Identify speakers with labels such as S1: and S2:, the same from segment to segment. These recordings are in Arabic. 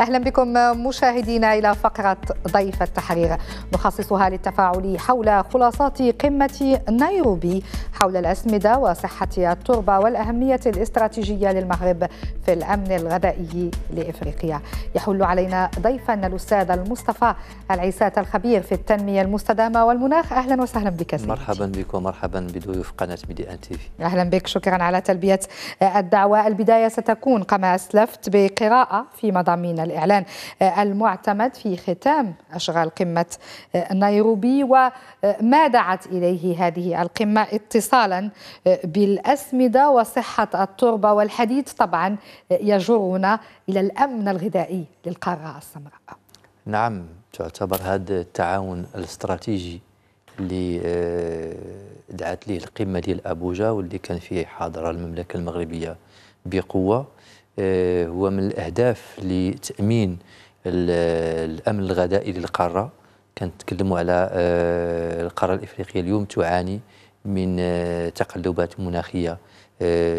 S1: أهلا بكم مشاهدينا إلى فقرة ضيف التحرير نخصصها للتفاعل حول خلاصات قمة نيروبي حول الأسمدة وصحة التربة والأهمية الاستراتيجية للمغرب في الأمن الغذائي لإفريقيا يحل علينا ضيفا الأستاذ المصطفى العيسات الخبير في التنمية المستدامة والمناخ أهلا وسهلا بك سيدي.
S2: مرحبا بك ومرحبا بضيوف قناة ميدي أن تي في
S1: أهلا بك شكرا على تلبية الدعوة البداية ستكون كما أسلفت بقراءة في مضامين الإعلان آه، المعتمد في ختام أشغال قمة آه، نيروبي وما دعت إليه هذه القمة اتصالا آه، بالأسمدة وصحة التربة والحديد طبعا يجرنا إلى الأمن الغذائي للقارة السمراء
S2: نعم تعتبر هذا التعاون الاستراتيجي اللي دعت ليه القمه ديال ابوجا واللي كان فيه حاضره المملكه المغربيه بقوه آه، هو من الاهداف لتامين الامن الغذائي للقاره كنتكلموا على آه، القاره الافريقيه اليوم تعاني من آه، تقلبات مناخيه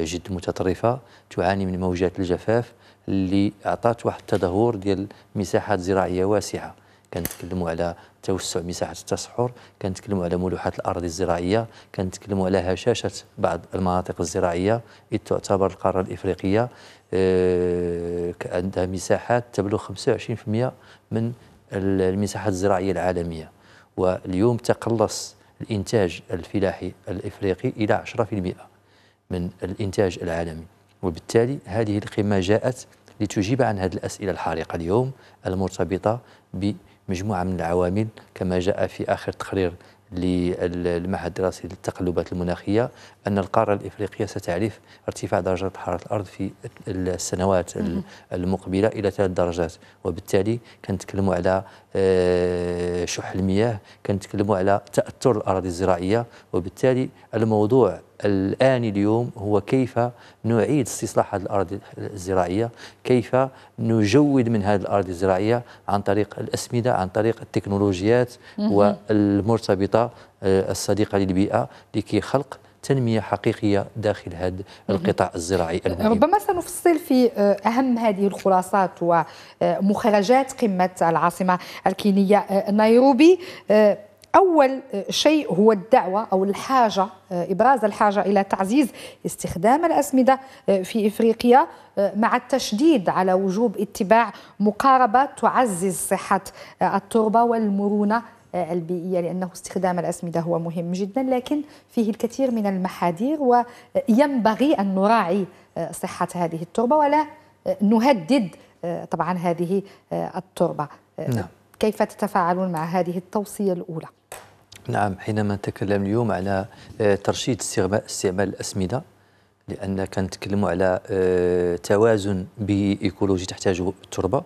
S2: جد متطرفه تعاني من موجات الجفاف اللي اعطات واحد التدهور ديال مساحات زراعيه واسعه كنتكلموا على توسع مساحه التصحر كنتكلموا على ملوحات الارض الزراعيه كنتكلموا على هشاشه بعض المناطق الزراعيه اذ تعتبر القاره الافريقيه آه، عندها مساحات تبلغ 25% من المساحات الزراعية العالمية واليوم تقلص الإنتاج الفلاحي الإفريقي إلى 10% من الإنتاج العالمي وبالتالي هذه القمة جاءت لتجيب عن هذه الأسئلة الحارقة اليوم المرتبطة بمجموعة من العوامل كما جاء في آخر تقرير للمعهد الدراسي للتقلبات المناخية أن القارة الإفريقية ستعرف ارتفاع درجة حرارة الأرض في السنوات المقبلة إلى ثلاث درجات وبالتالي كنتكلموا على آه، شح المياه كنتكلموا على تأثر الأراضي الزراعية وبالتالي الموضوع الآن اليوم هو كيف نعيد استصلاح هذه الأراضي الزراعية كيف نجود من هذه الأراضي الزراعية عن طريق الأسمدة عن طريق التكنولوجيات والمرتبطة آه، الصديقة للبيئة لكي خلق تنمية حقيقية داخل هذا القطاع الزراعي المهم.
S1: ربما سنفصل في آه، أهم هذه الخلاصات ومخرجات آه، قمة العاصمة الكينية نيروبي أول شيء هو الدعوة أو الحاجة آه، إبراز الحاجة إلى تعزيز استخدام الأسمدة آه، في إفريقيا آه، مع التشديد على وجوب اتباع مقاربة تعزز صحة التربة والمرونة البيئية لأنه استخدام الأسمدة هو مهم جدا لكن فيه الكثير من المحاذير وينبغي أن نراعي صحة هذه التربة ولا نهدد طبعا هذه التربة نعم. كيف تتفاعلون مع هذه التوصية الأولى؟
S2: نعم حينما نتكلم اليوم على آه، ترشيد استعمال الأسمدة لأن كنتكلموا على آه، توازن بإيكولوجي تحتاجه التربة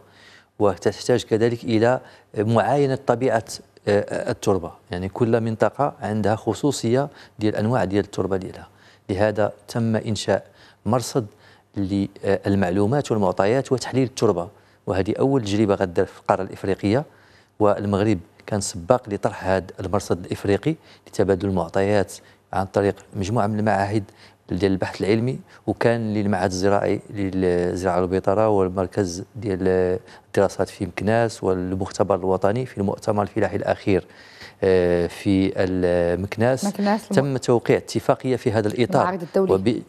S2: وتحتاج كذلك إلى معاينة طبيعة آه، التربة يعني كل منطقة عندها خصوصية ديال أنواع ديال التربة ديالها لهذا تم إنشاء مرصد للمعلومات والمعطيات وتحليل التربة وهذه أول تجربة غدر في القارة الإفريقية والمغرب كان سباق لطرح هذا المرصد الافريقي لتبادل المعطيات عن طريق مجموعه من المعاهد ديال البحث العلمي وكان للمعهد الزراعي للزراعه البيطره والمركز ديال الدراسات في مكناس والمختبر الوطني في المؤتمر الفلاحي الاخير آه، في المكناس تم توقيع اتفاقيه في هذا الاطار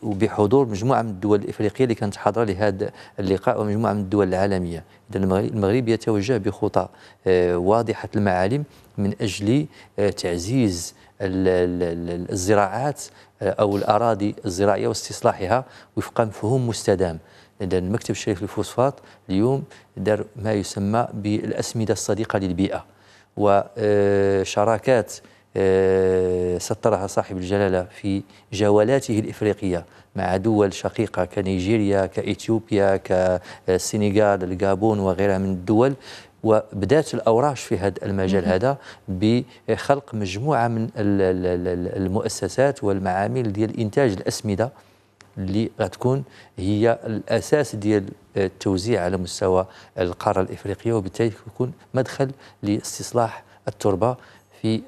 S2: وبحضور مجموعه من الدول الافريقيه اللي كانت حاضره لهذا اللقاء ومجموعه من الدول العالميه اذا المغرب يتوجه بخطى آه، واضحه المعالم من اجل آه، تعزيز الزراعات او الاراضي الزراعيه واستصلاحها وفق مفهوم مستدام اذا المكتب الشريف للفوسفات اليوم دار ما يسمى بالاسمده الصديقه للبيئه وشراكات آه، سطرها صاحب الجلالة في جولاته الإفريقية مع دول شقيقة كنيجيريا كإثيوبيا كالسنغال الغابون وغيرها من الدول وبدات الاوراش في هذا المجال هذا بخلق مجموعه من المؤسسات والمعامل ديال انتاج الاسمده اللي غتكون هي الاساس ديال التوزيع على مستوى القاره الافريقيه وبالتالي يكون مدخل لاستصلاح التربه في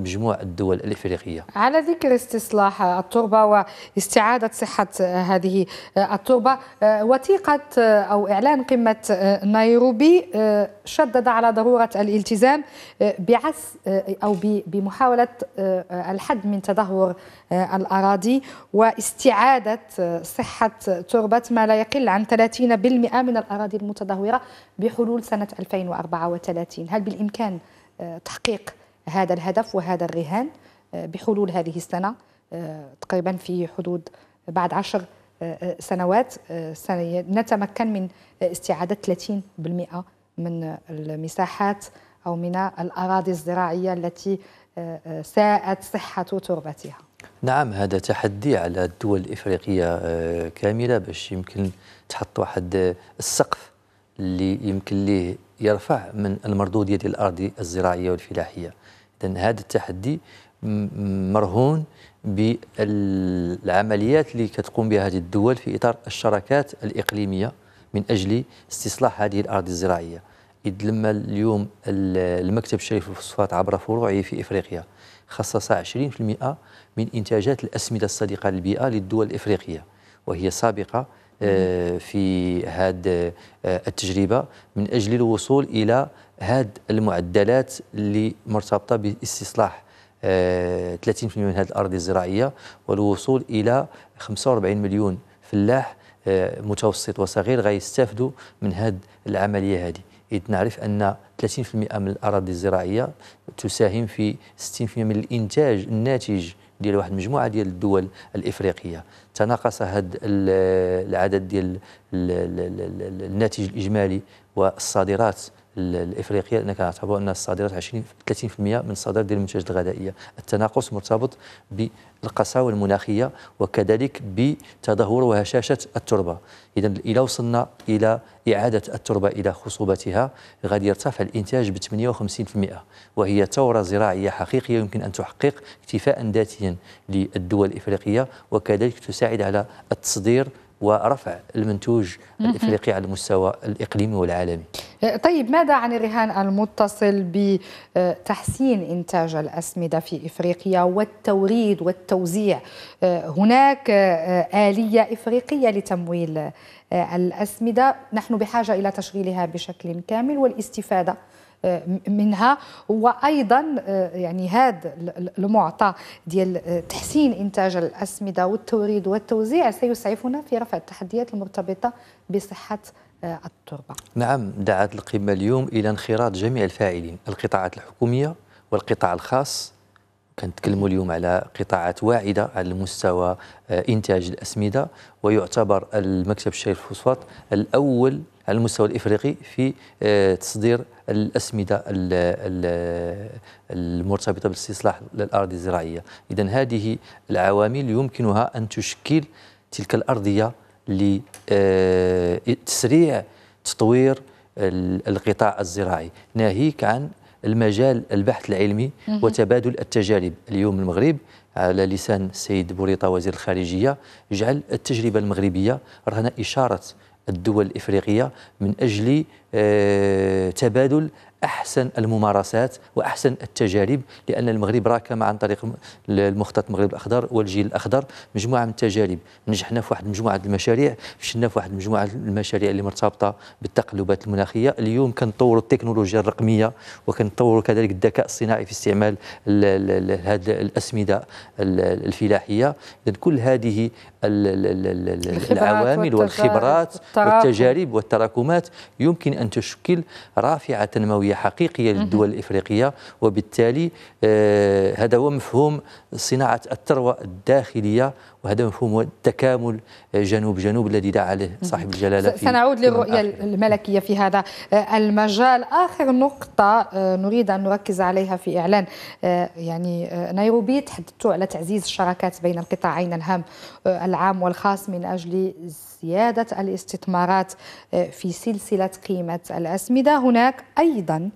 S2: مجموع الدول الإفريقية
S1: على ذكر استصلاح التربة واستعادة صحة هذه التربة وثيقة أو إعلان قمة نيروبي شدد على ضرورة الالتزام بعس أو بمحاولة الحد من تدهور الأراضي واستعادة صحة تربة ما لا يقل عن 30% من الأراضي المتدهورة بحلول سنة 2034 هل بالإمكان تحقيق هذا الهدف وهذا الرهان آه، بحلول هذه السنة آه، تقريبا في حدود بعد عشر آه، سنوات نتمكن من استعادة 30% من المساحات أو من الأراضي الزراعية التي ساءت صحة تربتها
S2: نعم هذا تحدي على الدول الإفريقية كاملة باش يمكن تحط واحد السقف اللي يمكن ليه يرفع من المردوديه ديال الارض الزراعيه والفلاحيه اذا هذا التحدي مرهون بالعمليات اللي كتقوم بها هذه الدول في اطار الشراكات الاقليميه من اجل استصلاح هذه الارض الزراعيه اذ لما اليوم المكتب الشريف للفوسفات عبر فروعه في افريقيا خصص 20% من انتاجات الاسمده الصديقه للبيئه للدول الافريقيه وهي سابقه آه، في هذه آه، التجربه من اجل الوصول الى هذه المعدلات اللي مرتبطه باستصلاح 30% آه، من هذه الاراضي الزراعيه والوصول الى 45 مليون فلاح متوسط وصغير غيستافدوا من هذه العمليه هذه إذ نعرف أن 30% من الأراضي الزراعية تساهم في 60% من الإنتاج الناتج ديال واحد المجموعه ديال الدول الافريقيه تناقص هذا العدد ديال الناتج الاجمالي والصادرات الافريقيه لان كنعتبروا ان الصادرات 20 30% من الصادرات ديال المنتجات الغذائيه التناقص مرتبط بالقساوه المناخيه وكذلك بتدهور وهشاشه التربه اذا الى وصلنا الى اعاده التربه الى خصوبتها غادي يرتفع الانتاج ب 58% وهي ثوره زراعيه حقيقيه يمكن ان تحقق اكتفاء ذاتيا للدول الافريقيه وكذلك تساعد على التصدير ورفع المنتوج الافريقي على المستوى الاقليمي والعالمي.
S1: أه، طيب ماذا عن الرهان المتصل بتحسين انتاج الاسمده في افريقيا والتوريد والتوزيع؟ أه، هناك أه، اليه افريقيه لتمويل الاسمده، نحن بحاجه الى تشغيلها بشكل كامل والاستفاده آه، منها وايضا آه، يعني هذا المعطى ديال آه، تحسين انتاج الاسمده والتوريد والتوزيع سيسعفنا في رفع التحديات المرتبطه بصحه التربه.
S2: نعم دعت القمه اليوم الى انخراط جميع الفاعلين، القطاعات الحكوميه والقطاع الخاص كنتكلموا اليوم على قطاعات واعده على المستوى آه، انتاج الاسمده ويعتبر المكتب الشهير الفوسفات الاول على المستوى الافريقي في آه، تصدير الاسمده المرتبطه بالاستصلاح الارض الزراعيه اذا هذه العوامل يمكنها ان تشكل تلك الارضيه لتسريع آه، تطوير القطاع الزراعي ناهيك عن المجال البحث العلمي وتبادل التجارب اليوم المغرب على لسان السيد بوريطه وزير الخارجيه جعل التجربه المغربيه رهن اشاره الدول الافريقيه من اجل آه، تبادل احسن الممارسات واحسن التجارب لان المغرب راكم عن طريق المخطط المغرب الاخضر والجيل الاخضر مجموعه من التجارب نجحنا في واحد مجموعه المشاريع فشلنا في واحد مجموعه المشاريع اللي مرتبطه بالتقلبات المناخيه اليوم كنطوروا التكنولوجيا الرقميه وكنطوروا كذلك الذكاء الصناعي في استعمال هذه الاسمده الفلاحيه اذا كل هذه العوامل والخبرات والتجارب والتراكمات يمكن ان تشكل رافعه تنمويه اقتصادية حقيقية للدول الإفريقية وبالتالي آه، هذا هو مفهوم صناعة الثروة الداخلية وهذا مفهوم التكامل آه، جنوب جنوب الذي دعا له صاحب الجلالة في سنعود للرؤية
S1: الملكية في هذا آه، المجال آخر نقطة نريد أن نركز عليها في إعلان يعني نيروبي تحدثت على تعزيز الشراكات بين القطاعين الهام العام والخاص من أجل زيادة الاستثمارات آه، في سلسلة قيمة الأسمدة هناك أيضا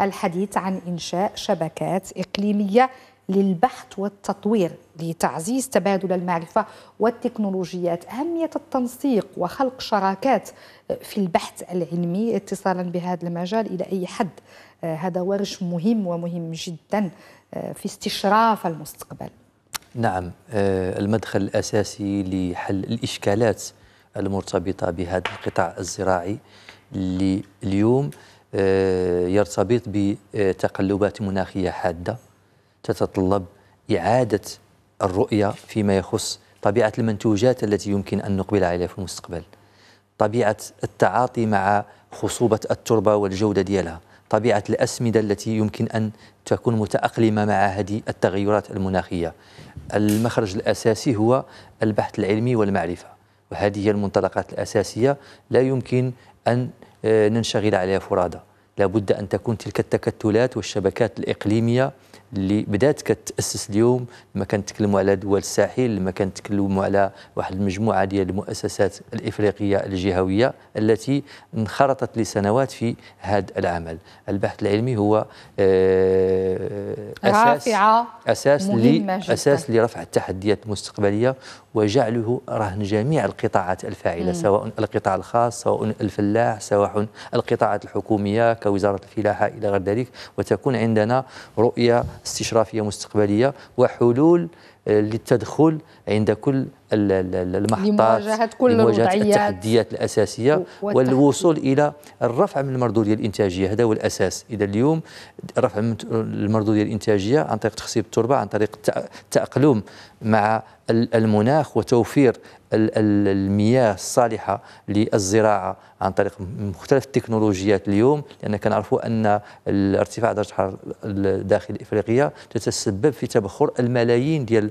S1: الحديث عن إنشاء شبكات إقليمية للبحث والتطوير لتعزيز تبادل المعرفة والتكنولوجيات أهمية التنسيق وخلق شراكات آه، في البحث العلمي اتصالا بهذا المجال إلى أي حد آه، هذا ورش مهم ومهم جدا في استشراف المستقبل
S2: نعم المدخل الأساسي لحل الإشكالات المرتبطة بهذا القطاع الزراعي اللي اليوم آه، يرتبط بتقلبات مناخية حادة تتطلب إعادة الرؤية فيما يخص طبيعة المنتوجات التي يمكن أن نقبل عليها في المستقبل طبيعة التعاطي مع خصوبة التربة والجودة ديالها طبيعة الأسمدة التي يمكن أن تكون متأقلمة مع هذه التغيرات المناخية المخرج الأساسي هو البحث العلمي والمعرفة وهذه هي المنطلقات الأساسية لا يمكن أن آه، ننشغل عليها فرادى لابد أن تكون تلك التكتلات والشبكات الإقليمية اللي بدات كتاسس اليوم لما كنتكلموا على دول الساحل لما كنتكلموا على واحد المجموعه ديال المؤسسات الافريقيه الجهويه التي انخرطت لسنوات في هذا العمل البحث العلمي هو آه، اساس اساس اساس لرفع التحديات المستقبليه وجعله رهن جميع القطاعات الفاعله سواء القطاع الخاص سواء الفلاح سواء القطاعات الحكوميه كوزاره الفلاحه الى غير ذلك وتكون عندنا رؤيه استشرافيه مستقبليه وحلول آه، للتدخل عند كل المحطات لمواجهة كل لمواجهة التحديات الأساسية والوصول إلى الرفع من المردودية الإنتاجية هذا هو الأساس إذا اليوم رفع من المردودية الإنتاجية عن طريق تخصيب التربة عن طريق التأقلم مع المناخ وتوفير المياه الصالحة للزراعة عن طريق مختلف التكنولوجيات اليوم لأن كنعرفوا أن ارتفاع درجة الحرارة داخل إفريقيا تتسبب في تبخر الملايين ديال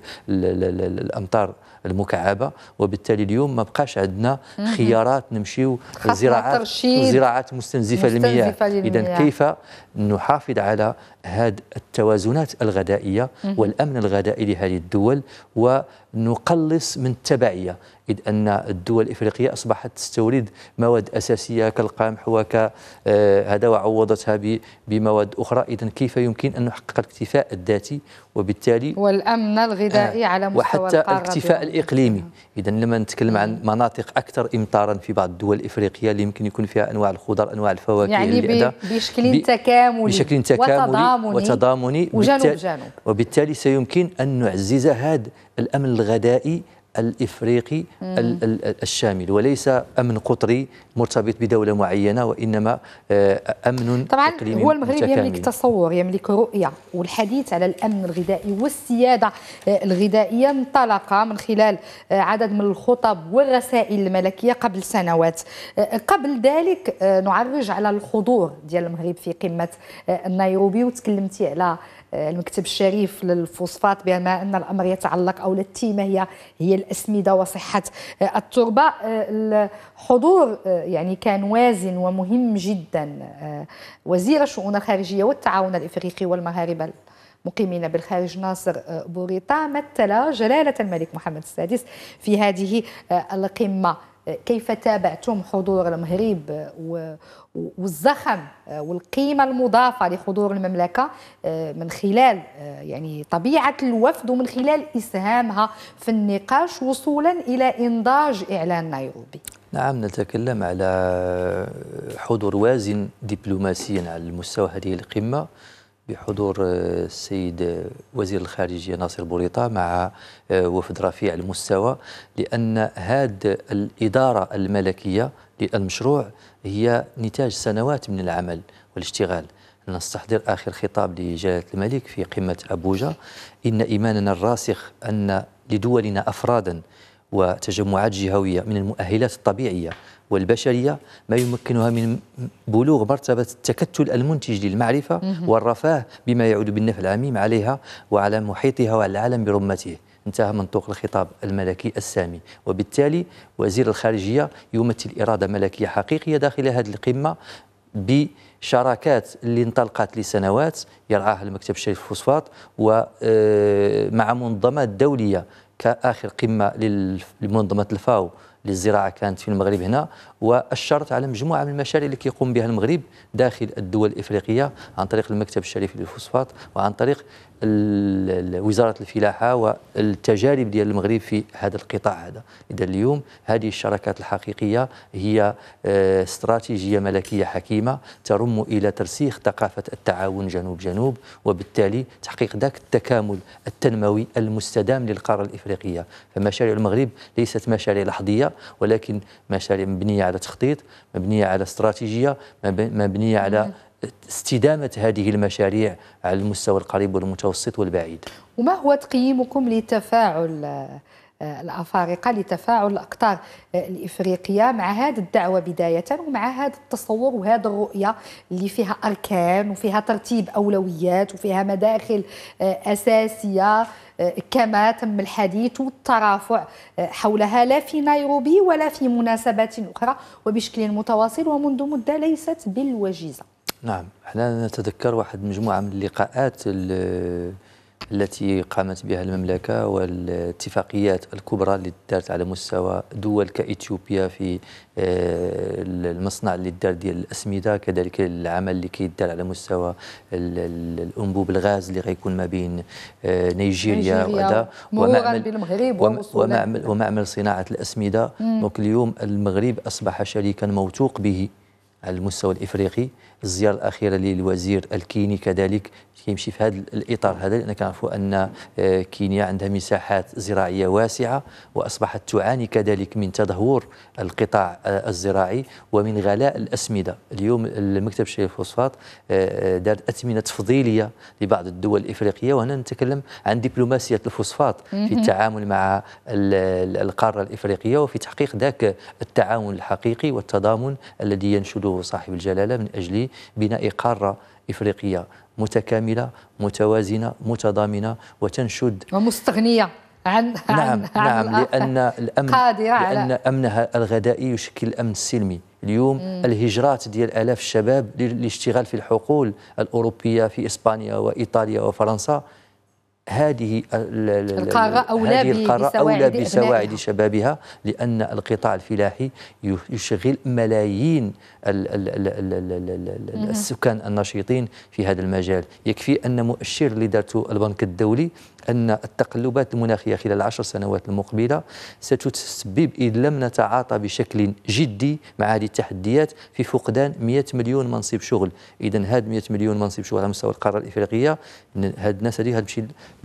S2: الامطار المكعبه وبالتالي اليوم ما بقاش عندنا خيارات نمشيو لزراعات زراعات مستنزفه للمياه اذا كيف نحافظ على هذه التوازنات الغذائيه والامن الغذائي لهذه الدول ونقلص من التبعيه إذ أن الدول الإفريقية أصبحت تستورد مواد أساسية كالقمح وكهذا آه، وعوضتها بمواد أخرى إذا كيف يمكن أن نحقق الاكتفاء الذاتي وبالتالي
S1: والأمن الغذائي آه على مستوى وحتى الاكتفاء
S2: الإقليمي نعم. إذا لما نتكلم عن نعم. مناطق أكثر إمطارا في بعض الدول الإفريقية اللي يمكن يكون فيها أنواع الخضر أنواع الفواكه يعني
S1: بشكل تكاملي بشكل تكاملي وتضامني,
S2: وتضامني وجنوب جنوب وبالتالي سيمكن أن نعزز هذا الأمن الغذائي الافريقي الشامل وليس امن قطري مرتبط بدوله معينه وانما آه، امن طبعا هو المغرب متكامل. يملك
S1: تصور يملك رؤيه والحديث على الامن الغذائي والسياده آه، الغذائيه انطلق من خلال آه، عدد من الخطب والرسائل الملكيه قبل سنوات قبل ذلك نعرج على الحضور ديال المغرب في قمه نيروبي وتكلمتي على المكتب الشريف للفوسفات بما ان الامر يتعلق او التيمه هي هي الأسمدة وصحة التربة آه، الحضور آه، يعني كان وازن ومهم جدا آه، وزير الشؤون الخارجية والتعاون الإفريقي والمغاربة مقيمين بالخارج ناصر بوريطا مثل جلالة الملك محمد السادس في هذه القمة كيف تابعتم حضور المغرب والزخم والقيمه المضافه لحضور المملكه آه، من خلال آه، يعني طبيعه الوفد ومن خلال اسهامها في النقاش وصولا الى انضاج اعلان نيروبي
S2: نعم نتكلم على حضور وازن دبلوماسيا على المستوى هذه القمه بحضور آه، السيد آه، وزير الخارجية ناصر بوريطة مع آه، وفد رفيع المستوى لأن هذه الإدارة الملكية للمشروع هي نتاج سنوات من العمل والاشتغال نستحضر آخر خطاب لجلالة الملك في قمة أبوجا إن إيماننا الراسخ أن لدولنا أفراداً وتجمعات جهويه من المؤهلات الطبيعيه والبشريه ما يمكنها من بلوغ مرتبه التكتل المنتج للمعرفه والرفاه بما يعود بالنفع العميم عليها وعلى محيطها وعلى العالم برمته انتهى منطوق الخطاب الملكي السامي وبالتالي وزير الخارجيه يمثل اراده ملكيه حقيقيه داخل هذه القمه بشراكات اللي انطلقت لسنوات يرعاها المكتب الشريف الفوسفات ومع آه، منظمات دوليه كاخر قمه لمنظمه الفاو للزراعه كانت في المغرب هنا وأشرت على مجموعه من المشاريع اللي كيقوم بها المغرب داخل الدول الافريقيه عن طريق المكتب الشريف للفوسفات وعن طريق وزاره الفلاحه والتجارب ديال المغرب في هذا القطاع هذا اذا اليوم هذه الشراكات الحقيقيه هي آه، استراتيجيه ملكيه حكيمه ترم الى ترسيخ ثقافه التعاون جنوب جنوب وبالتالي تحقيق ذاك التكامل التنموي المستدام للقاره الافريقيه فمشاريع المغرب ليست مشاريع لحظيه ولكن مشاريع مبنيه على تخطيط مبنيه على استراتيجيه مبنيه على استدامه هذه المشاريع على المستوى القريب والمتوسط والبعيد
S1: وما هو تقييمكم لتفاعل الأفارقة لتفاعل الأقطار الإفريقية مع هذه الدعوة بداية ومع هذا التصور وهذه الرؤية اللي فيها أركان وفيها ترتيب أولويات وفيها مداخل أساسية كما تم الحديث والترافع حولها لا في نيروبي ولا في مناسبات أخرى وبشكل متواصل ومنذ مدة ليست بالوجيزة
S2: نعم احنا نتذكر واحد مجموعة من اللقاءات اللي التي قامت بها المملكة والاتفاقيات الكبرى اللي دارت على مستوى دول كإثيوبيا في آه، المصنع اللي دار ديال الأسمدة كذلك العمل اللي كيدار على مستوى الأنبوب الغاز اللي غيكون ما بين آه، نيجيريا وهذا ومعمل, ومعمل, ومعمل صناعة الأسمدة دونك اليوم المغرب أصبح شريكا موثوق به على المستوى الافريقي الزياره الاخيره للوزير الكيني كذلك كيمشي في هذا الاطار هذا لان كنعرفوا ان آه، كينيا عندها مساحات زراعيه واسعه واصبحت تعاني كذلك من تدهور القطاع آه، الزراعي ومن غلاء الاسمده اليوم المكتب الشعبي للفوسفات آه، دار اثمنه تفضيليه لبعض الدول الافريقيه وهنا نتكلم عن دبلوماسيه الفوسفات في التعامل مع القاره الافريقيه وفي تحقيق ذاك التعاون الحقيقي والتضامن الذي ينشده صاحب الجلاله من اجل بناء قاره افريقيه متكامله متوازنه متضامنه وتنشد
S1: ومستغنيه عن نعم عن نعم عن لان
S2: الامن قادرة على لان امنها الغذائي يشكل الامن السلمي اليوم مم. الهجرات ديال الاف الشباب للاشتغال في الحقول الاوروبيه في اسبانيا وايطاليا وفرنسا هذه القارة أولى, هذه القارة أولى بسواعد شبابها لأن القطاع الفلاحي يشغل ملايين السكان النشيطين في هذا المجال يكفي أن مؤشر اللي دارته البنك الدولي أن التقلبات المناخية خلال العشر سنوات المقبلة ستسبب إن لم نتعاطى بشكل جدي مع هذه التحديات في فقدان 100 مليون منصب شغل إذا هاد 100 مليون منصب شغل على مستوى القارة الإفريقية هاد الناس هذه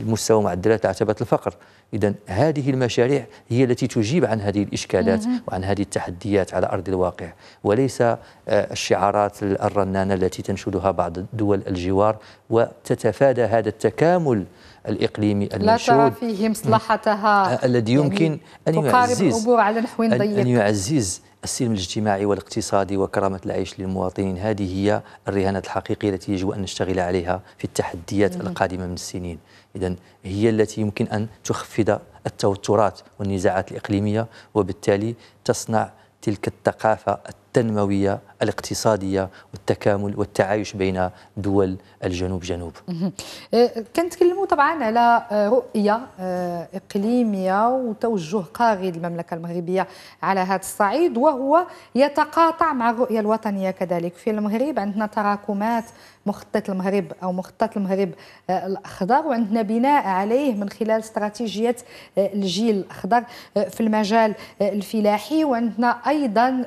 S2: المستوى معدلات عتبات الفقر إذا هذه المشاريع هي التي تجيب عن هذه الإشكالات وعن هذه التحديات على أرض الواقع وليس آه، الشعارات الرنانة التي تنشدها بعض دول الجوار وتتفادى هذا التكامل الإقليمي المنشود لا ترى
S1: فيه مصلحتها الذي يعني يمكن يعني أن يعزز على نحو ضيق أن
S2: يعزز السلم الاجتماعي والاقتصادي وكرامة العيش للمواطنين هذه هي الرهانات الحقيقية التي يجب أن نشتغل عليها في التحديات القادمة من السنين إذا هي التي يمكن أن تخفض التوترات والنزاعات الإقليمية وبالتالي تصنع تلك الثقافة التنموية الاقتصادية والتكامل والتعايش بين دول الجنوب جنوب
S1: آه، كنتكلموا طبعا على آه، رؤية آه، إقليمية وتوجه قاغي للمملكة المغربية على هذا الصعيد وهو يتقاطع مع الرؤية الوطنية كذلك في المغرب عندنا تراكمات مخطط المغرب او مخطط المغرب الاخضر وعندنا بناء عليه من خلال استراتيجيه الجيل الاخضر في المجال الفلاحي وعندنا ايضا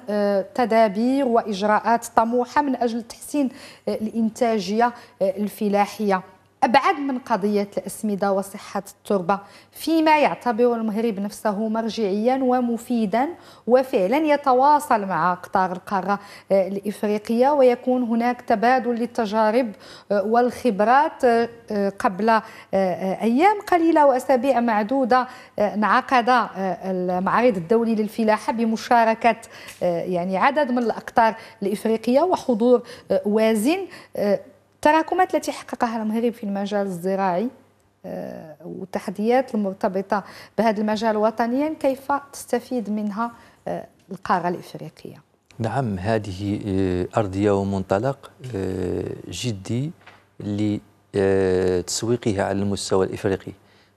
S1: تدابير واجراءات اجراءات طموحه من اجل تحسين آه، الانتاجيه آه، الفلاحيه أبعد من قضية الأسمدة وصحة التربة فيما يعتبر المغرب نفسه مرجعيا ومفيدا وفعلا يتواصل مع قطار القارة آه، الإفريقية ويكون هناك تبادل للتجارب آه، والخبرات آه، قبل أيام قليلة وأسابيع معدودة انعقد المعرض الدولي للفلاحة بمشاركة يعني عدد من الأقطار الإفريقية وحضور وازن التراكمات التي حققها المغرب في المجال الزراعي آه، والتحديات المرتبطة بهذا المجال وطنيا كيف تستفيد منها آه، القارة الإفريقية
S2: نعم هذه آه، أرضية ومنطلق جدي لتسويقها على المستوى الإفريقي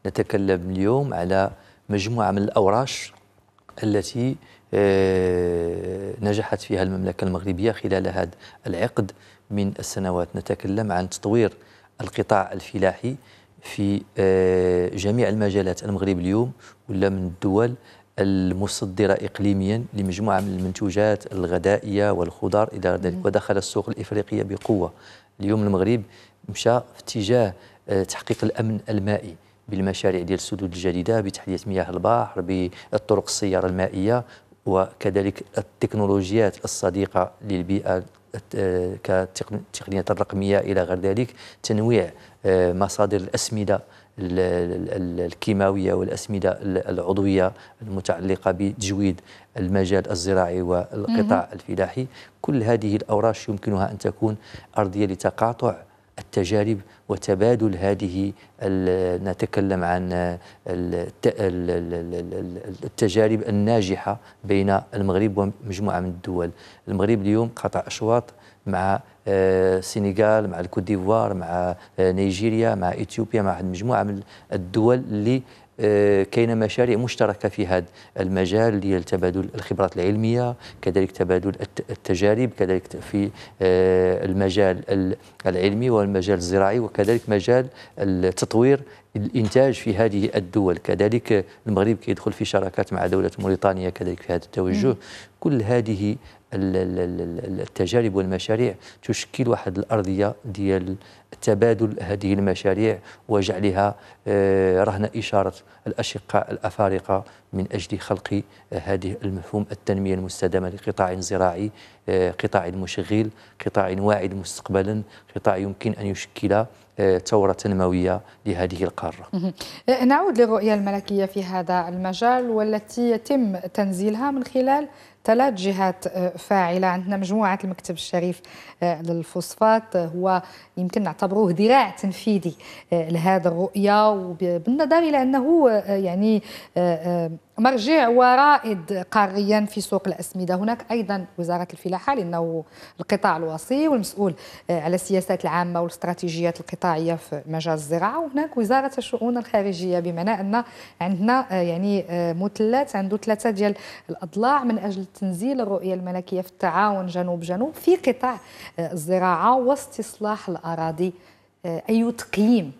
S2: نتكلم اليوم على مجموعة من الأوراش التي نجحت فيها المملكة المغربية خلال هذا العقد من السنوات نتكلم عن تطوير القطاع الفلاحي في آه، جميع المجالات المغرب اليوم ولا من الدول المصدرة إقليميا لمجموعة من المنتوجات الغذائية والخضار إلى غير ذلك ودخل السوق الإفريقية بقوة اليوم المغرب مشى في اتجاه آه، تحقيق الأمن المائي بالمشاريع ديال السدود الجديدة بتحلية مياه البحر بالطرق السيارة المائية وكذلك التكنولوجيات الصديقة للبيئة آه، كتقنية الرقمية إلى غير ذلك تنويع آه، مصادر الأسمدة الكيماوية والأسمدة العضوية المتعلقة بتجويد المجال الزراعي والقطاع الفلاحي كل هذه الأوراش يمكنها أن تكون أرضية لتقاطع التجارب وتبادل هذه نتكلم عن التجارب الناجحة بين المغرب ومجموعة من الدول المغرب اليوم قطع أشواط مع آه، السنغال مع الكوت ديفوار مع آه، نيجيريا مع اثيوبيا مع مجموعه من الدول اللي آه، كاين مشاريع مشتركة في هذا المجال لتبادل الخبرات العلمية كذلك تبادل التجارب كذلك في آه، المجال العلمي والمجال الزراعي وكذلك مجال التطوير الانتاج في هذه الدول كذلك المغرب كيدخل في شراكات مع دوله موريتانيا كذلك في هذا التوجه كل هذه التجارب والمشاريع تشكل واحد الارضيه ديال تبادل هذه المشاريع وجعلها آه، رهن اشاره الاشقاء الافارقه من اجل خلق هذه المفهوم التنميه المستدامه لقطاع زراعي آه، قطاع مشغل قطاع واعد مستقبلا قطاع يمكن ان يشكل آه، ثورة تنموية لهذه القارة
S1: نعود للرؤية الملكية في هذا المجال والتي يتم تنزيلها من خلال ثلاث جهات آه، فاعلة عندنا مجموعة المكتب الشريف آه، للفوسفات آه، هو يمكن نعتبروه ذراع تنفيذي لهذا الرؤية وبالنظر إلى أنه يعني مرجع ورائد قاريا في سوق الأسمدة هناك أيضا وزارة الفلاحة لأنه القطاع الوصي والمسؤول آه، على السياسات العامة والاستراتيجيات القطاعية في مجال الزراعة وهناك وزارة الشؤون الخارجية بمعنى أن عندنا آه، يعني آه، مثلث عنده ثلاثة ديال الأضلاع من أجل تنزيل الرؤية الملكية في التعاون جنوب جنوب في قطاع الزراعة واستصلاح الأراضي أي تقييم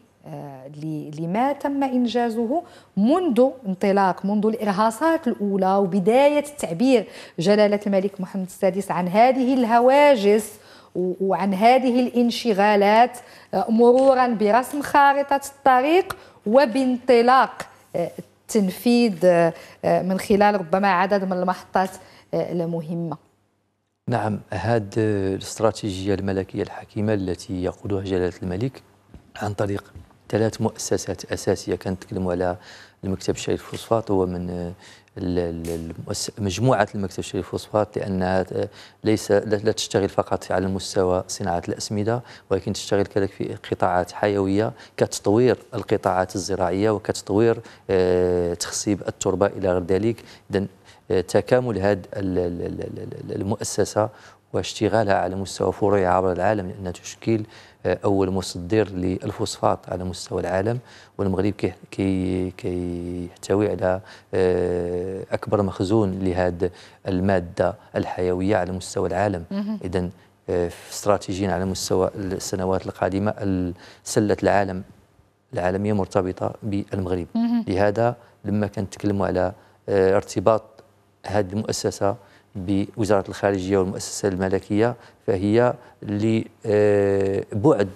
S1: لما تم إنجازه منذ انطلاق منذ الإرهاصات الأولى وبداية تعبير جلالة الملك محمد السادس عن هذه الهواجس وعن هذه الانشغالات آه، مرورا برسم خارطة الطريق وبانطلاق آه، التنفيذ آه، من خلال ربما عدد من المحطات المهمة
S2: نعم هذه الاستراتيجية الملكية الحكيمة التي يقودها جلالة الملك عن طريق ثلاث مؤسسات اساسيه تكلموا على المكتب الشريف الفوسفات هو من آه، مجموعه المكتب الشريف الفوسفات لانها آه، ليس لا تشتغل فقط على مستوى صناعه الاسمده ولكن تشتغل كذلك في قطاعات حيويه كتطوير القطاعات الزراعيه وكتطوير آه، تخصيب التربه الى غير ذلك اذا تكامل هذه المؤسسه واشتغالها على مستوى فروعها عبر العالم لأنها تشكل اول مصدر للفوسفات على مستوى العالم والمغرب كيحتوي على آه، اكبر مخزون لهذه الماده الحيويه على مستوى العالم اذا آه، في استراتيجيا على مستوى السنوات القادمه سله العالم العالميه مرتبطه بالمغرب لهذا لما كنتكلموا على آه، ارتباط هذه المؤسسه بوزاره الخارجيه والمؤسسه الملكيه فهي لبعد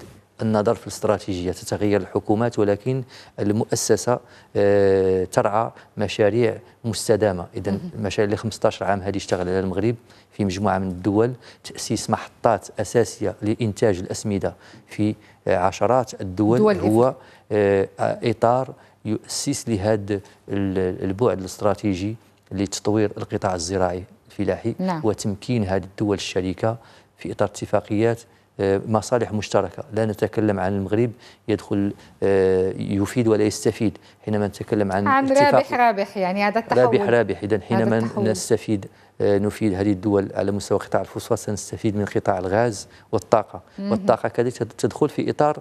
S2: النظر في الاستراتيجيه تتغير الحكومات ولكن المؤسسه آه، ترعى مشاريع مستدامه اذا المشاريع اللي 15 عام هذه اشتغل على المغرب في مجموعه من الدول تاسيس محطات اساسيه لانتاج الاسمده في عشرات الدول دول هو آه، اطار يؤسس لهذا البعد الاستراتيجي لتطوير القطاع الزراعي الفلاحي نعم. وتمكين هذه الدول الشريكه في اطار اتفاقيات آه، مصالح مشتركة لا نتكلم عن المغرب يدخل آه، يفيد ولا يستفيد حينما نتكلم عن عن رابح
S1: رابح يعني هذا التحول رابح رابح
S2: إذا حينما نستفيد آه، نفيد هذه الدول على مستوى قطاع الفوسفات سنستفيد من قطاع الغاز والطاقة والطاقة كذلك تدخل في إطار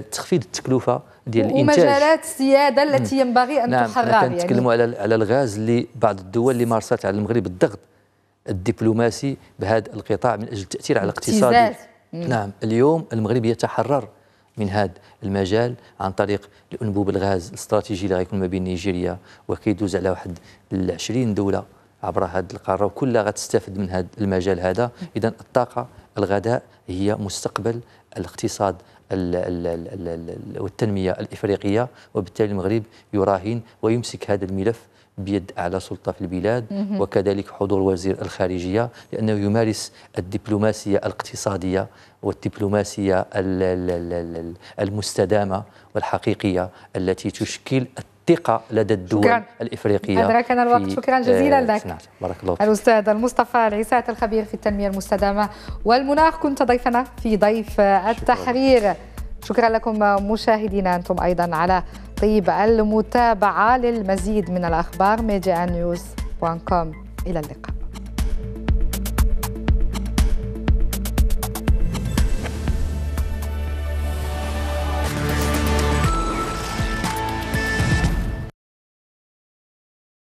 S2: تخفيض التكلفة ديال الانتاج ومجالات
S1: السياده التي ينبغي ان نعم تحرر نعم يعني نتكلم
S2: على على الغاز اللي بعض الدول اللي مارست على المغرب الضغط الدبلوماسي بهذا القطاع من اجل التاثير على الاقتصاد نعم اليوم المغرب يتحرر من هذا المجال عن طريق الانبوب الغاز الاستراتيجي اللي غيكون ما بين نيجيريا وكيدوز على واحد 20 دوله عبر هذه القاره وكلها غتستافد من هذا المجال هذا اذا الطاقه الغداء هي مستقبل الاقتصاد والتنميه الافريقيه وبالتالي المغرب يراهن ويمسك هذا الملف بيد أعلى سلطة في البلاد مم. وكذلك حضور وزير الخارجية لأنه يمارس الدبلوماسية الاقتصادية والدبلوماسية المستدامة والحقيقية التي تشكل الثقة لدى الدول شكرا. الإفريقية أدركنا الوقت شكرا جزيلا آه، لك بارك الله فيك
S1: الأستاذ المصطفى العسات الخبير في التنمية المستدامة والمناخ كنت ضيفنا في ضيف التحرير شكرا. شكرا لكم مشاهدينا أنتم أيضا على طيب المتابعة للمزيد من الأخبار ميديا نيوز بوان كوم إلى اللقاء